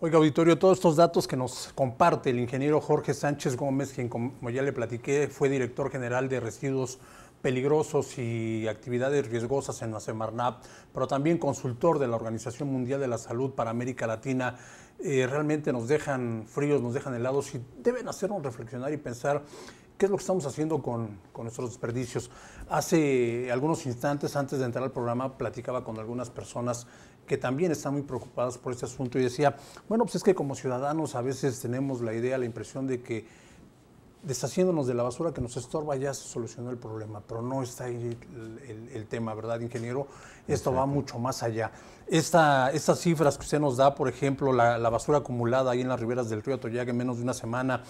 Oiga, auditorio, todos estos datos que nos comparte el ingeniero Jorge Sánchez Gómez, quien, como ya le platiqué, fue director general de residuos peligrosos y actividades riesgosas en la Semarnap, pero también consultor de la Organización Mundial de la Salud para América Latina, eh, realmente nos dejan fríos, nos dejan helados y deben hacernos reflexionar y pensar qué es lo que estamos haciendo con, con, nuestros desperdicios. Hace algunos instantes, antes de entrar al programa, platicaba con algunas personas que también están muy preocupados por este asunto y decía, bueno, pues es que como ciudadanos a veces tenemos la idea, la impresión de que deshaciéndonos de la basura que nos estorba, ya se solucionó el problema, pero no está ahí el, tema, ¿verdad, ingeniero? Esto va mucho más allá. estas cifras que usted nos da, por ejemplo, la, basura acumulada ahí en las riberas del río Atoyaga en menos de una semana,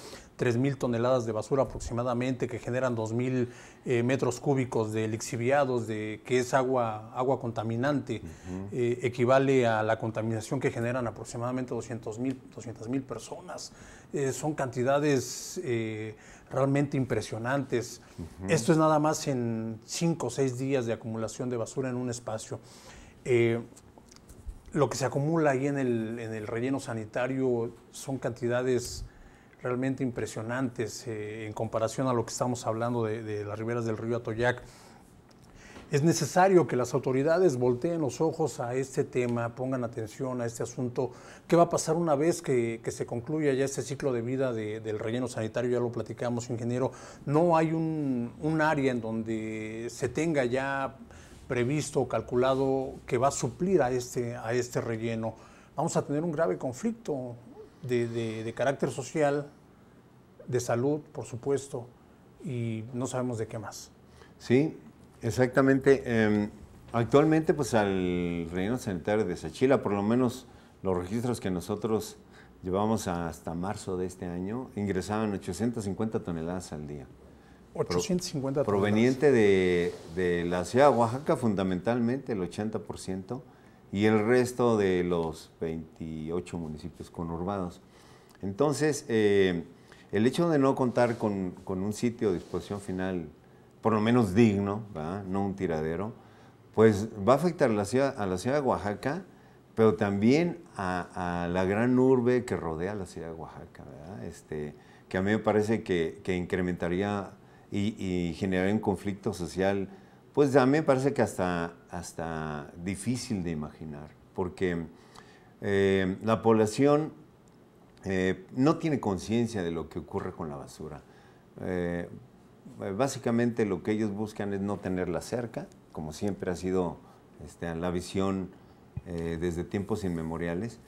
mil toneladas de basura aproximadamente, que generan 2.000 mil eh, metros cúbicos de lixiviados, de, que es agua, agua contaminante, eh, equivale a la contaminación que generan aproximadamente 200.000 mil personas eh, son cantidades eh, realmente impresionantes. Esto es nada más en cinco o seis días de acumulación de basura en un espacio. Eh, lo que se acumula ahí en el, relleno sanitario son cantidades realmente impresionantes en comparación a lo que estamos hablando de las riberas del río Atoyac. Es necesario que las autoridades volteen los ojos a este tema, pongan atención a este asunto. ¿Qué va a pasar una vez que, se concluya ya este ciclo de vida del relleno sanitario? Ya lo platicamos, ingeniero. No hay un, área en donde se tenga ya previsto o calculado que va a suplir a este, a este relleno. Vamos a tener un grave conflicto de, de carácter social, de salud, por supuesto, y no sabemos de qué más. Sí, Exactamente. Em, actualmente, pues al reino sanitario de Sachila, por lo menos los registros que nosotros llevamos hasta marzo de este año, ingresaban 850 toneladas al día. 850 toneladas. Proveniente de, la ciudad de Oaxaca, fundamentalmente, el 80%, y el resto de los 28 municipios conurbados. Entonces, eh, el hecho de no contar con, con un sitio de disposición final por lo menos digno, no un tiradero, pues va a afectar a la ciudad, a la ciudad de Oaxaca, pero también a, la gran urbe que rodea la ciudad de Oaxaca, ¿verdad? Este, que a mí me parece que, incrementaría y, generaría un conflicto social, pues a mí me parece que hasta, hasta difícil de imaginar, porque eh, la población eh, no tiene conciencia de lo que ocurre con la basura. Eh, eh, básicamente lo que ellos buscan es no tenerla cerca, como siempre ha sido este, la visión eh, desde tiempos inmemoriales.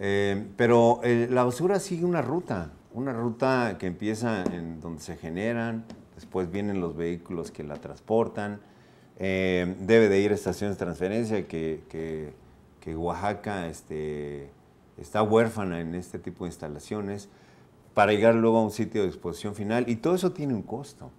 Eh, pero la basura sigue una ruta, una ruta que empieza en donde se generan, después vienen los vehículos que la transportan, debe de ir a estaciones de transferencia que, Oaxaca este, está huérfana en este tipo de instalaciones para llegar luego a un sitio de exposición final. Y todo eso tiene un costo,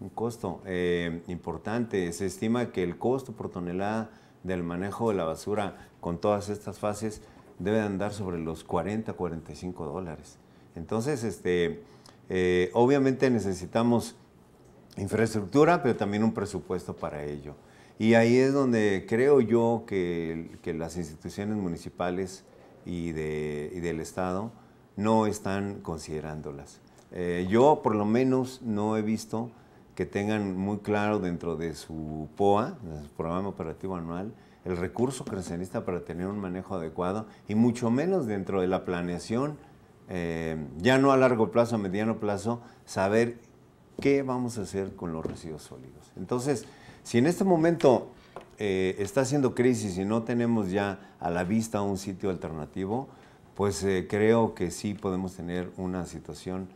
un costo eh, importante. Se estima que el costo por tonelada del manejo de la basura con todas estas fases debe andar sobre los 40, 45 dólares. Entonces, este, eh, obviamente necesitamos infraestructura, pero también un presupuesto para ello. Y ahí es donde creo yo que, las instituciones municipales y, de, y del Estado no están considerándolas. Eh, yo por lo menos no he visto que tengan muy claro dentro de su POA, su programa operativo anual, el recurso que para tener un manejo adecuado y mucho menos dentro de la planeación, eh, ya no a largo plazo, a mediano plazo, saber qué vamos a hacer con los residuos sólidos. Entonces, si en este momento eh, está haciendo crisis y no tenemos ya a la vista un sitio alternativo, pues eh, creo que sí podemos tener una situación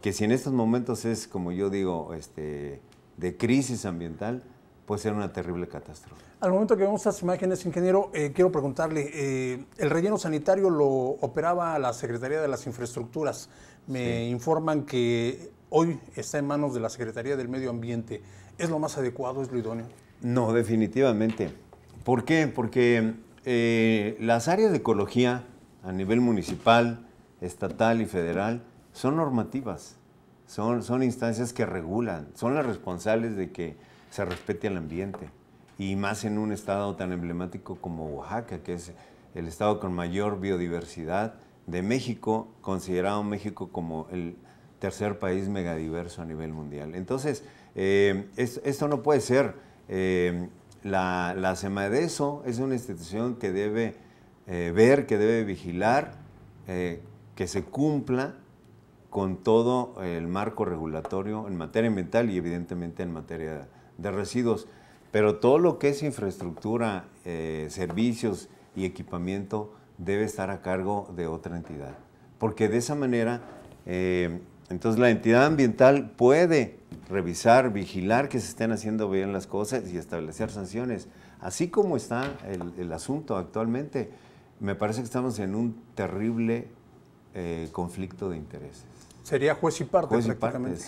que si en estos momentos es, como yo digo, este, de crisis ambiental, puede ser una terrible catástrofe. Al momento que vemos estas imágenes, ingeniero, eh, quiero preguntarle, eh, el relleno sanitario lo operaba la Secretaría de las Infraestructuras. Me informan que hoy está en manos de la Secretaría del Medio Ambiente. ¿Es lo más adecuado, es lo idóneo? No, definitivamente. ¿Por qué? Porque las áreas de ecología a nivel municipal, estatal y federal, son normativas, son, son instancias que regulan, son las responsables de que se respete el ambiente. Y más en un estado tan emblemático como Oaxaca, que es el estado con mayor biodiversidad de México, considerado México como el tercer país megadiverso a nivel mundial. Entonces, eh, esto no puede ser. Eh, la, la CEMADESO es una institución que debe eh, ver, que debe vigilar, eh, que se cumpla con todo el marco regulatorio en materia ambiental y evidentemente en materia de residuos. Pero todo lo que es infraestructura, eh, servicios y equipamiento debe estar a cargo de otra entidad. Porque de esa manera, entonces la entidad ambiental puede revisar, vigilar que se estén haciendo bien las cosas y establecer sanciones. Así como está el asunto actualmente, me parece que estamos en un terrible eh, conflicto de intereses. Sería juez y parte exactamente.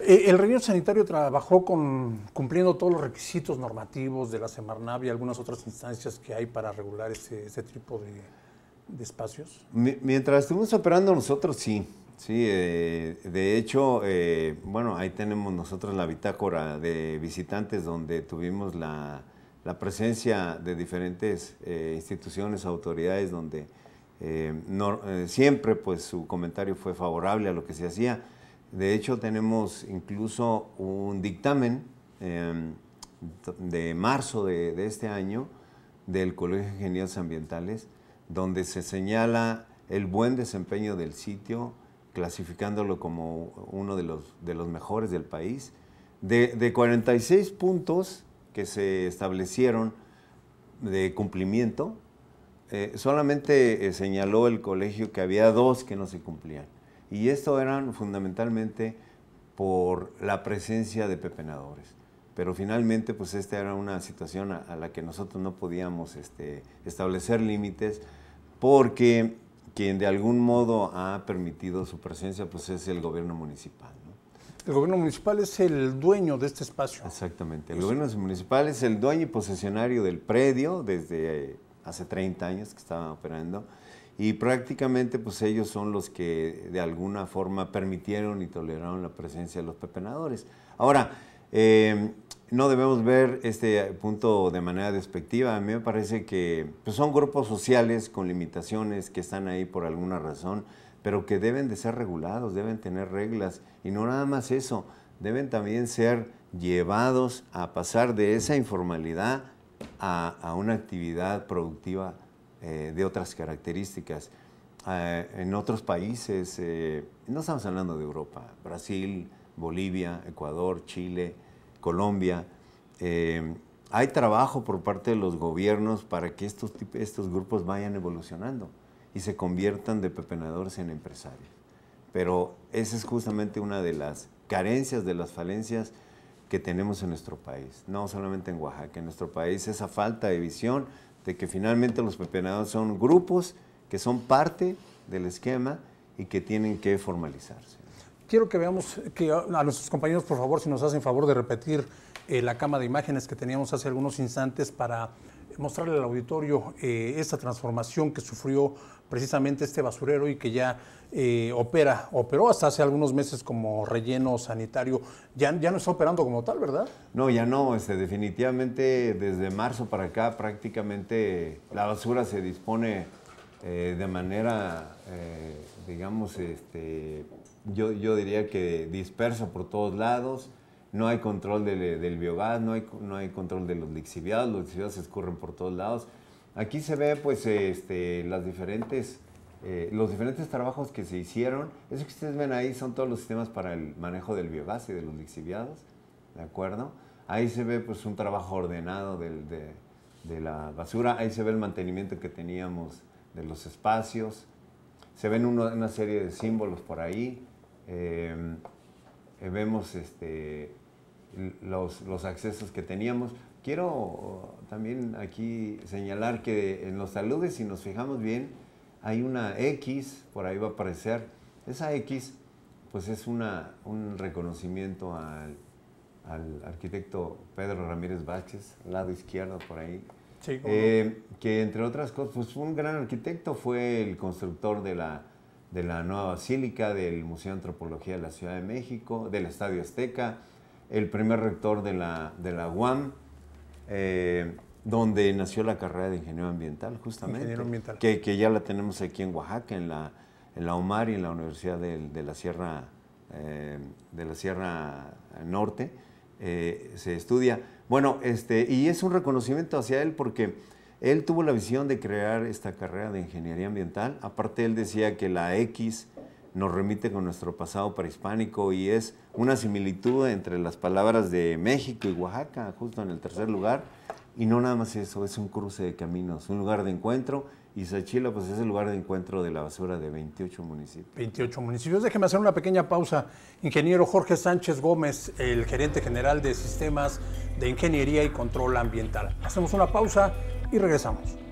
Eh, el Reino sanitario trabajó con, cumpliendo todos los requisitos normativos de la Semarnav y algunas otras instancias que hay para regular ese tipo de, espacios. Mientras estuvimos operando nosotros, sí. Sí, eh, de hecho, bueno, ahí tenemos nosotros la bitácora de visitantes donde tuvimos la, la presencia de diferentes eh, instituciones, autoridades, donde eh, eh, siempre pues, su comentario fue favorable a lo que se hacía. De hecho, tenemos incluso un dictamen em, de marzo de, este año del Colegio de Ingenieros Ambientales, donde se señala el buen desempeño del sitio, clasificándolo como uno de los, de los mejores del país. de 46 puntos, que se establecieron de cumplimiento, eh, solamente eh, señaló el colegio que había dos que no se cumplían. Y esto eran fundamentalmente por la presencia de pepenadores. Pero finalmente, pues esta era una situación a, la que nosotros no podíamos este, establecer límites porque quien de algún modo ha permitido su presencia, pues es el gobierno municipal. El gobierno municipal es el dueño de este espacio. Exactamente. El gobierno municipal es el dueño y posesionario del predio desde eh, hace 30 años que estaba operando. Y prácticamente pues ellos son los que de alguna forma permitieron y toleraron la presencia de los pepenadores. Ahora, em, no debemos ver este punto de manera despectiva. A mí me parece que pues, son grupos sociales con limitaciones que están ahí por alguna razón pero que deben de ser regulados, deben tener reglas. Y no nada más eso, deben también ser llevados a pasar de esa informalidad a, una actividad productiva eh, de otras características. Eh, en otros países, eh, no estamos hablando de Europa, Brasil, Bolivia, Ecuador, Chile, Colombia, hay trabajo por parte de los gobiernos para que estos, estos grupos vayan evolucionando y se conviertan de pepenadores en empresarios. Pero esa es justamente una de las carencias, de las falencias que tenemos en nuestro país, no solamente en Oaxaca, en nuestro país, esa falta de visión de que finalmente los pepenadores son grupos que son parte del esquema y que tienen que formalizarse. Quiero que veamos, que a nuestros compañeros, por favor, si nos hacen favor de repetir eh, la cama de imágenes que teníamos hace algunos instantes para mostrarle al auditorio eh, esta transformación que sufrió precisamente este basurero y que ya eh, opera, operó hasta hace algunos meses como relleno sanitario, ya, ya no está operando como tal, ¿verdad? No, ya no, este, definitivamente desde marzo para acá prácticamente la basura se dispone eh, de manera, eh, digamos, este, yo, yo, diría que dispersa por todos lados, no hay control del biogás, no hay, no hay control de los lixiviados, los lixiviados se escurren por todos lados. Aquí se ve pues este, las diferentes, eh, los diferentes trabajos que se hicieron. Eso que ustedes ven ahí son todos los sistemas para el manejo del biogás y de los lixiviados, ¿de acuerdo? Ahí se ve pues un trabajo ordenado de, la basura, ahí se ve el mantenimiento que teníamos de los espacios, se ven una serie de símbolos por ahí, em, eh, vemos este, los accesos que teníamos. Quiero oh, también aquí señalar que en los saludes, si nos fijamos bien, hay una X, por ahí va a aparecer. Esa X, pues es un reconocimiento al, arquitecto Pedro Ramírez Vázquez, lado izquierdo por ahí. Eh, que entre otras cosas, pues fue un gran arquitecto, fue el constructor de la, nueva basílica, del Museo de Antropología de la Ciudad de México, del Estadio Azteca, el primer rector de la, de la UAM, eh, donde nació la carrera de ingeniero ambiental, justamente. Que, ya la tenemos aquí en Oaxaca, en la, en la UMAR y en la Universidad de, la Sierra, eh, de la Sierra Norte. Eh, se estudia. Bueno, este, y es un reconocimiento hacia él porque él tuvo la visión de crear esta carrera de ingeniería ambiental. Aparte, él decía que la X nos remite con nuestro pasado prehispánico y es una similitud entre las palabras de México y Oaxaca, justo en el tercer lugar. Y no nada más eso, es un cruce de caminos, un lugar de encuentro. Y Sachila, pues es el lugar de encuentro de la basura de 28 municipios. 28 municipios. Déjeme hacer una pequeña pausa. Ingeniero Jorge Sánchez Gómez, el gerente general de sistemas de ingeniería y control ambiental. Hacemos una pausa y regresamos.